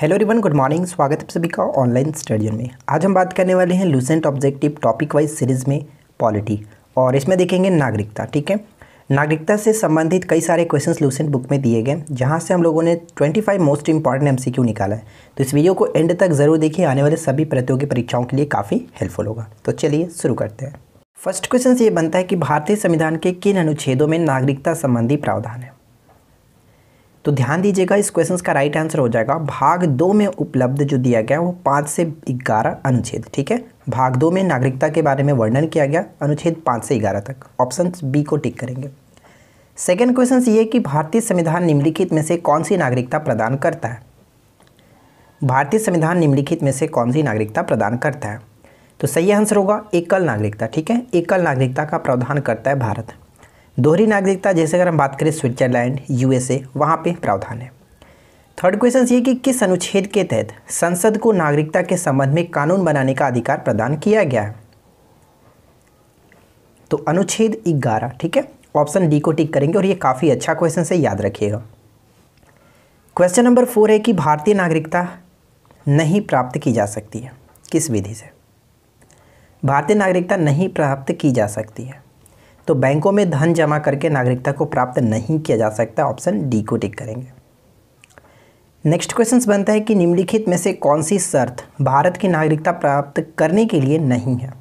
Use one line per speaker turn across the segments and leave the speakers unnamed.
hello रिवन good morning स्वागत है सभी का ऑनलाइन स्टडियन में आज हम बात करने वाले हैं Lucent objective topic wise series में पॉलिटी और इसमें देखेंगे नागरिकता ठीक है नागरिकता से संबंधित कई सारे क्वेश्चन लूसेंट बुक में दिए गए जहाँ से हम लोगों ने 25 मोस्ट इंपॉर्टेंट एम निकाला है तो इस वीडियो को एंड तक ज़रूर देखिए आने वाले सभी प्रतियोगी परीक्षाओं के लिए काफ़ी हेल्पफुल होगा तो चलिए शुरू करते हैं फर्स्ट क्वेश्चन ये बनता है कि भारतीय संविधान के किन अनुच्छेदों में नागरिकता संबंधी प्रावधान है तो ध्यान दीजिएगा इस क्वेश्चन का राइट आंसर हो जाएगा भाग दो में उपलब्ध जो दिया गया वो पाँच से ग्यारह अनुच्छेद ठीक है भाग दो में नागरिकता के बारे में वर्णन किया गया अनुच्छेद पाँच से ग्यारह तक ऑप्शन बी को टिक करेंगे सेकेंड क्वेश्चन ये कि भारतीय संविधान निम्नलिखित में से कौन सी नागरिकता प्रदान करता है भारतीय संविधान निम्नलिखित में से कौन सी नागरिकता प्रदान करता है तो सही आंसर होगा एकल नागरिकता ठीक है एकल नागरिकता का प्रावधान करता है भारत दोहरी नागरिकता जैसे अगर हम बात करें स्विट्जरलैंड यूएसए वहाँ पे प्रावधान है थर्ड क्वेश्चन ये कि किस अनुच्छेद के तहत संसद को नागरिकता के संबंध में कानून बनाने का अधिकार प्रदान किया गया है तो अनुच्छेद ग्यारह ठीक है ऑप्शन डी को टिक करेंगे और ये काफ़ी अच्छा क्वेश्चन से याद रखिएगा क्वेश्चन नंबर फोर है कि भारतीय नागरिकता नहीं प्राप्त की जा सकती है किस विधि से भारतीय नागरिकता नहीं प्राप्त की जा सकती है तो बैंकों में धन जमा करके नागरिकता को प्राप्त नहीं किया जा सकता ऑप्शन डी को टिक करेंगे नेक्स्ट क्वेश्चन बनता है कि निम्नलिखित में से कौन सी शर्त भारत की नागरिकता प्राप्त करने के लिए नहीं है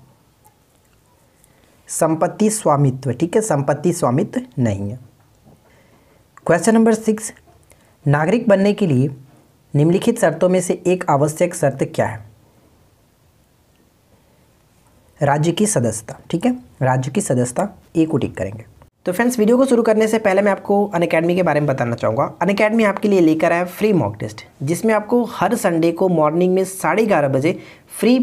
संपत्ति स्वामित्व ठीक है संपत्ति स्वामित्व नहीं है क्वेश्चन नंबर सिक्स नागरिक बनने के लिए निम्नलिखित शर्तों में से एक आवश्यक शर्त क्या है राज्य की सदस्यता ठीक है राज्य की सदस्यता ए को टिक करेंगे तो फ्रेंड्स वीडियो को शुरू करने से पहले मैं आपको अन के बारे में बताना चाहूँगा अन आपके लिए लेकर आया फ्री मॉक टेस्ट जिसमें आपको हर संडे को मॉर्निंग में साढ़े ग्यारह बजे free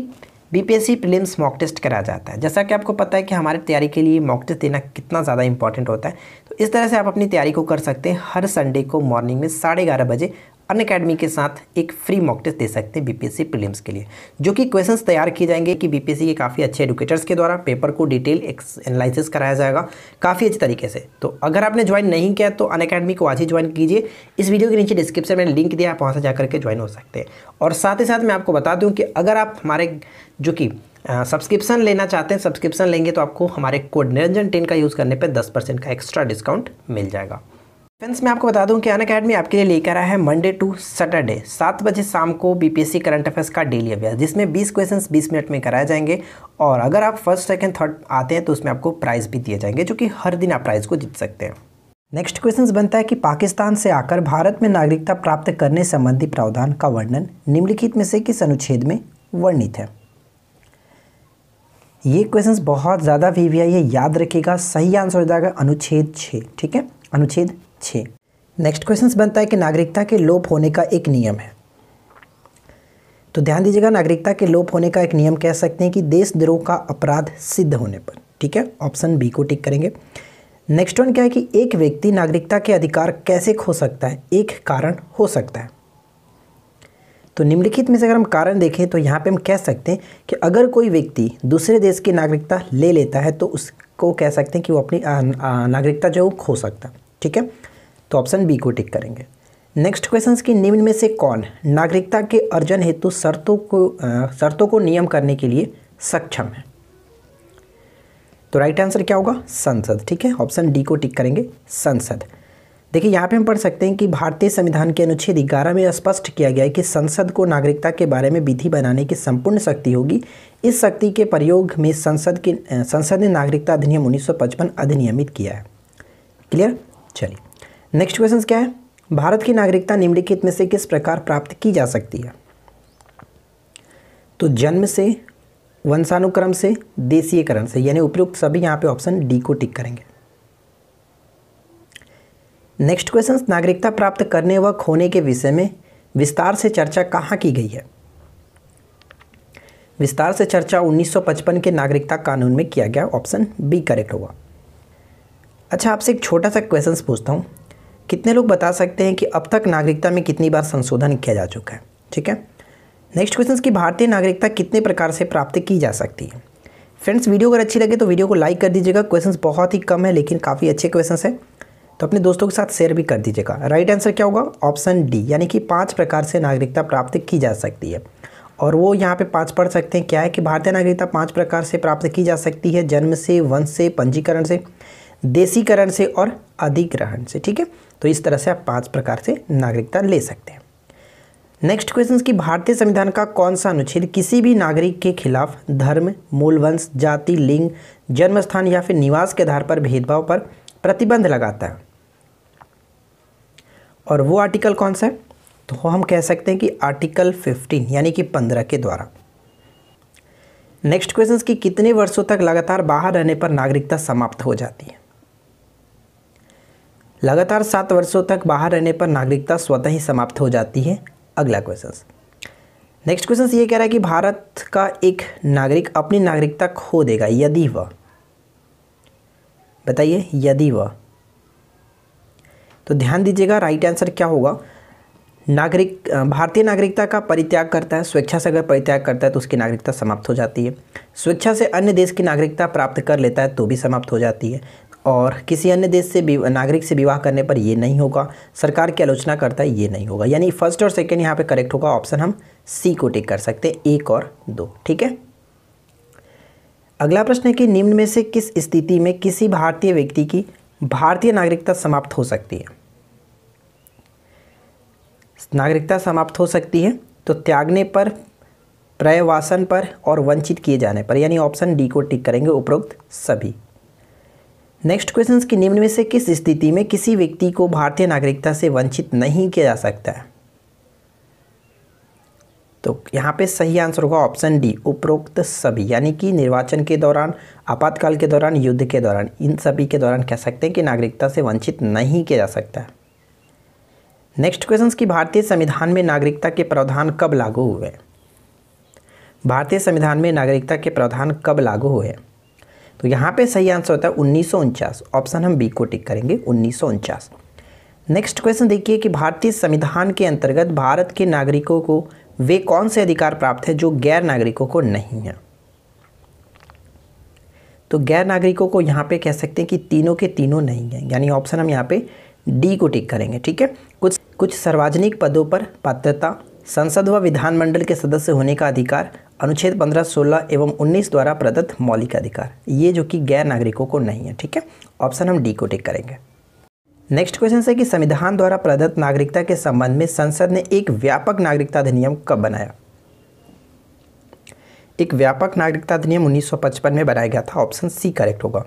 B P S C prelims mock test कराया जाता है जैसा कि आपको पता है कि हमारे तैयारी के लिए मॉक टेस्ट देना कितना ज़्यादा इंपॉर्टेंट होता है तो इस तरह से आप अपनी तैयारी को कर सकते हैं हर संडे को मॉर्निंग में साढ़े ग्यारह बजे अन अकेडमी के साथ एक फ्री मॉक टेस्ट दे सकते हैं बीपीएससी प्रीलिम्स के लिए जो कि क्वेश्चंस तैयार किए जाएंगे कि बीपीएससी के काफ़ी अच्छे एडुकेटर्स के द्वारा पेपर को डिटेल एनालिसिस कराया जाएगा काफ़ी अच्छे तरीके से तो अगर आपने ज्वाइन नहीं किया तो अन अकेडमी को आज ही ज्वाइन कीजिए इस वीडियो के नीचे डिस्क्रिप्शन में लिंक दिया आप वहाँ से जा करके ज्वाइन हो सकते हैं और साथ ही साथ मैं आपको बता दूँ कि अगर आप हमारे जो कि सब्सक्रिप्शन लेना चाहते हैं सब्सक्रिप्शन लेंगे तो आपको हमारे कोड निरंजन टेन का यूज़ करने पर दस परसेंट का एक्स्ट्रा डिस्काउंट मिल जाएगा फ्रेंड्स मैं आपको बता दूं कि अन अकेडमी आपके लिए लेकर आया है मंडे टू सैटरडे सात बजे शाम को बीपीएससी करंट अफेयर्स का डेली अभ्यास जिसमें 20 क्वेश्चंस 20 मिनट में कराए जाएंगे और अगर आप फर्स्ट सेकंड थर्ड आते हैं तो उसमें आपको प्राइज़ भी दिए जाएंगे जो कि हर दिन आप प्राइज़ को जीत सकते हैं नेक्स्ट क्वेश्चन बनता है कि पाकिस्तान से आकर भारत में नागरिकता प्राप्त करने संबंधी प्रावधान का वर्णन निम्नलिखित में से किस अनुच्छेद में वर्णित है ये क्वेश्चंस बहुत ज़्यादा वी है याद रखिएगा सही आंसर हो जाएगा अनुच्छेद छः ठीक है अनुच्छेद छः नेक्स्ट क्वेश्चन बनता है कि नागरिकता के लोप होने का एक नियम है तो ध्यान दीजिएगा नागरिकता के लोप होने का एक नियम कह सकते हैं कि देशद्रोह का अपराध सिद्ध होने पर ठीक है ऑप्शन बी को टिक करेंगे नेक्स्ट वन क्या है कि एक व्यक्ति नागरिकता के अधिकार कैसे खो सकता है एक कारण हो सकता है तो निम्नलिखित में से अगर हम कारण देखें तो यहाँ पे हम कह सकते हैं कि अगर कोई व्यक्ति दूसरे देश की नागरिकता ले लेता है तो उसको कह सकते हैं कि वो अपनी नागरिकता जो वो खो सकता है ठीक है तो ऑप्शन बी को टिक करेंगे नेक्स्ट क्वेश्चन की निम्न में से कौन नागरिकता के अर्जन हेतु शर्तों को शर्तों को नियम करने के लिए सक्षम है तो राइट आंसर क्या होगा संसद ठीक है ऑप्शन डी को टिक करेंगे संसद देखिए यहाँ पे हम पढ़ सकते हैं कि भारतीय संविधान के अनुच्छेद ग्यारह में स्पष्ट किया गया है कि संसद को नागरिकता के बारे में विधि बनाने की संपूर्ण शक्ति होगी इस शक्ति के प्रयोग में संसद की संसद ने नागरिकता अधिनियम 1955 अधिनियमित किया है क्लियर चलिए नेक्स्ट क्वेश्चन क्या है भारत की नागरिकता निम्नलिखित में से किस प्रकार प्राप्त की जा सकती है तो जन्म से वंशानुक्रम से देशीयकरण से यानी उपयुक्त सभी यहाँ पे ऑप्शन डी को टिक करेंगे नेक्स्ट क्वेश्चन नागरिकता प्राप्त करने व खोने के विषय में विस्तार से चर्चा कहाँ की गई है विस्तार से चर्चा 1955 के नागरिकता कानून में किया गया ऑप्शन बी करेक्ट होगा अच्छा आपसे एक छोटा सा क्वेश्चन पूछता हूँ कितने लोग बता सकते हैं कि अब तक नागरिकता में कितनी बार संशोधन किया जा चुका है ठीक है नेक्स्ट क्वेश्चन की भारतीय नागरिकता कितने प्रकार से प्राप्त की जा सकती है फ्रेंड्स वीडियो अगर अच्छी लगे तो वीडियो को लाइक कर दीजिएगा क्वेश्चंस बहुत ही कम है लेकिन काफ़ी अच्छे क्वेश्चंस हैं तो अपने दोस्तों के साथ शेयर भी कर दीजिएगा राइट आंसर क्या होगा ऑप्शन डी यानी कि पाँच प्रकार से नागरिकता प्राप्त की जा सकती है और वो यहाँ पे पांच पढ़ सकते हैं क्या है कि भारतीय नागरिकता पांच प्रकार से प्राप्त की जा सकती है जन्म से वंश से पंजीकरण से देसीकरण से और अधिग्रहण से ठीक है तो इस तरह से आप पांच प्रकार से नागरिकता ले सकते हैं नेक्स्ट क्वेश्चन कि भारतीय संविधान का कौन सा अनुच्छेद किसी भी नागरिक के खिलाफ धर्म मूल वंश जाति लिंग जन्म स्थान या फिर निवास के आधार पर भेदभाव पर प्रतिबंध लगाता है और वो आर्टिकल कौन सा है तो हम कह सकते हैं कि आर्टिकल 15 यानी कि 15 के द्वारा नेक्स्ट क्वेश्चन कि कितने वर्षों तक लगातार बाहर रहने पर नागरिकता समाप्त हो जाती है लगातार सात वर्षों तक बाहर रहने पर नागरिकता स्वतः ही समाप्त हो जाती है अगला क्वेश्चन नेक्स्ट क्वेश्चन ये कह रहा है कि भारत का एक नागरिक अपनी नागरिकता खो देगा यदि वह बताइए यदि वह तो ध्यान दीजिएगा राइट आंसर क्या होगा नागरिक भारतीय नागरिकता का परित्याग करता है स्वेच्छा से अगर परित्याग करता है तो उसकी नागरिकता समाप्त हो जाती है स्वेच्छा से अन्य देश की नागरिकता प्राप्त कर लेता है तो भी समाप्त हो जाती है और किसी अन्य देश से नागरिक से विवाह करने पर ये नहीं होगा सरकार की आलोचना करता है ये नहीं होगा यानी फर्स्ट और सेकेंड यहाँ पे करेक्ट होगा ऑप्शन हम सी को टिक कर सकते हैं एक और दो ठीक है अगला प्रश्न है कि निम्न में से किस स्थिति में किसी भारतीय व्यक्ति की भारतीय नागरिकता समाप्त हो सकती है नागरिकता समाप्त हो सकती है तो त्यागने पर प्रयवासन पर और वंचित किए जाने पर यानी ऑप्शन डी को टिक करेंगे उपरोक्त सभी नेक्स्ट क्वेश्चन कि निम्न में से किस स्थिति में किसी व्यक्ति को भारतीय नागरिकता से वंचित नहीं किया जा सकता है तो यहाँ पे सही आंसर होगा ऑप्शन डी उपरोक्त सभी यानी कि निर्वाचन के दौरान आपातकाल के दौरान युद्ध के दौरान इन सभी के दौरान कह सकते हैं कि नागरिकता से वंचित नहीं किया जा सकता नेक्स्ट क्वेश्चन कि भारतीय संविधान में नागरिकता के प्रावधान कब लागू हुए भारतीय संविधान में नागरिकता के प्रावधान कब लागू हुए तो यहाँ पे सही आंसर होता है उन्नीस ऑप्शन हम बी को टिक करेंगे उन्नीस नेक्स्ट क्वेश्चन देखिए कि भारतीय संविधान के अंतर्गत भारत के नागरिकों को वे कौन से अधिकार प्राप्त है जो गैर नागरिकों को नहीं है तो गैर नागरिकों को यहाँ पे कह सकते हैं कि तीनों के तीनों नहीं हैं यानी ऑप्शन हम यहाँ पे डी को टिक करेंगे ठीक है कुछ कुछ सार्वजनिक पदों पर पात्रता संसद व विधानमंडल के सदस्य होने का अधिकार अनुच्छेद 15, 16 एवं 19 द्वारा प्रदत्त मौलिक अधिकार ये जो कि गैर नागरिकों को नहीं है ठीक है ऑप्शन हम डी को टिक करेंगे नेक्स्ट क्वेश्चन है कि संविधान द्वारा प्रदत्त नागरिकता के संबंध में संसद ने एक व्यापक नागरिकता अधिनियम कब बनाया एक व्यापक नागरिकता अधिनियम 1955 में बनाया गया था ऑप्शन सी करेक्ट होगा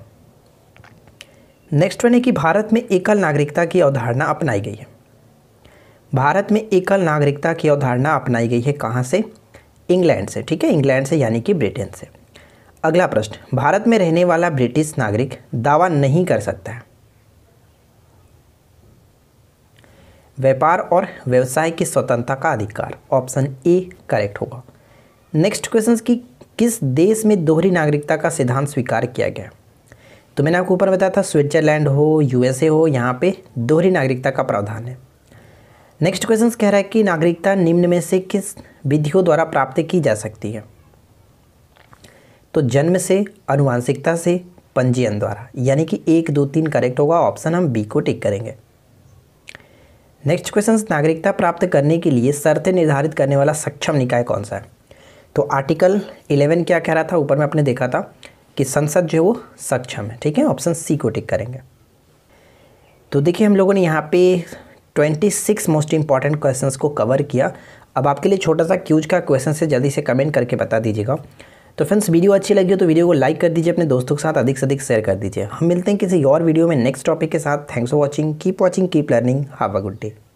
नेक्स्ट वन है कि भारत में एकल नागरिकता की अवधारणा अपनाई गई है भारत में एकल नागरिकता की अवधारणा अपनाई गई है कहाँ से इंग्लैंड से ठीक है इंग्लैंड से यानी कि ब्रिटेन से अगला प्रश्न भारत में रहने वाला ब्रिटिश नागरिक दावा नहीं कर सकता है व्यापार और व्यवसाय की स्वतंत्रता का अधिकार ऑप्शन ए करेक्ट होगा नेक्स्ट क्वेश्चन की किस देश में दोहरी नागरिकता का सिद्धांत स्वीकार किया गया तो मैंने आपको ऊपर बताया था स्विट्जरलैंड हो यूएसए हो यहाँ पे दोहरी नागरिकता का प्रावधान है नेक्स्ट क्वेश्चन कह रहा है कि नागरिकता निम्न में से किस विधियों द्वारा प्राप्त की जा सकती है तो जन्म से अनुवांशिकता से पंजीयन द्वारा यानी कि एक दो तीन करेक्ट होगा ऑप्शन हम बी को टिक करेंगे नेक्स्ट क्वेश्चन नागरिकता प्राप्त करने के लिए शर्तें निर्धारित करने वाला सक्षम निकाय कौन सा है तो आर्टिकल 11 क्या कह रहा था ऊपर में आपने देखा था कि संसद जो है वो सक्षम है ठीक है ऑप्शन सी को टिक करेंगे तो देखिए हम लोगों ने यहाँ पे twenty six most important questions को कवर किया अब आपके लिए छोटा सा क्यूज का क्वेश्चन से जल्दी से कमेंट करके बता दीजिएगा तो फ्रेंड्स वीडियो अच्छी लगी हो तो वीडियो को लाइक कर दीजिए अपने दोस्तों के साथ अधिक से अधिक शेयर कर दीजिए हम मिलते हैं किसी और वीडियो में नेक्स्ट टॉपिक के साथ thanks for watching keep watching keep learning have a good day